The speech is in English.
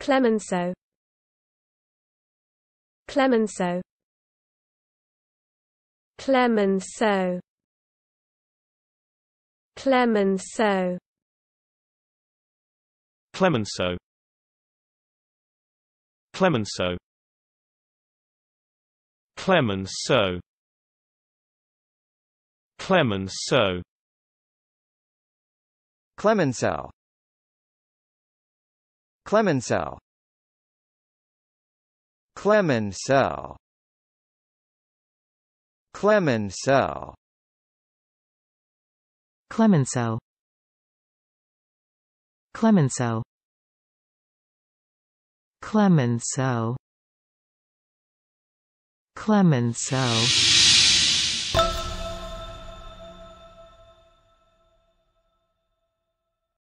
Clemenceau Clemenceau Clemenceau Clemenceau Clemenceau Clemenceau Clemenceau Clemenceau Clemenceau Clemencel Clemencel Clemencel Clemenceau Clemenceau Clemenceau Clemenceau